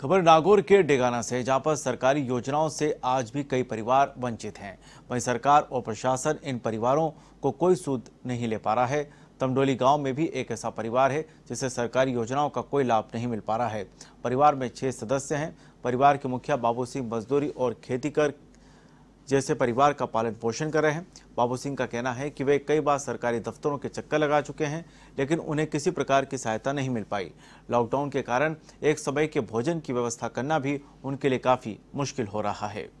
खबर नागौर के डेगाना से जहां पर सरकारी योजनाओं से आज भी कई परिवार वंचित हैं वहीं सरकार और प्रशासन इन परिवारों को कोई सूद नहीं ले पा रहा है तमडोली गांव में भी एक ऐसा परिवार है जिसे सरकारी योजनाओं का कोई लाभ नहीं मिल पा रहा है परिवार में छह सदस्य हैं परिवार के मुखिया बाबू सिंह मजदूरी और खेती कर जैसे परिवार का पालन पोषण कर रहे हैं बाबू सिंह का कहना है कि वे कई बार सरकारी दफ्तरों के चक्कर लगा चुके हैं लेकिन उन्हें किसी प्रकार की सहायता नहीं मिल पाई लॉकडाउन के कारण एक समय के भोजन की व्यवस्था करना भी उनके लिए काफ़ी मुश्किल हो रहा है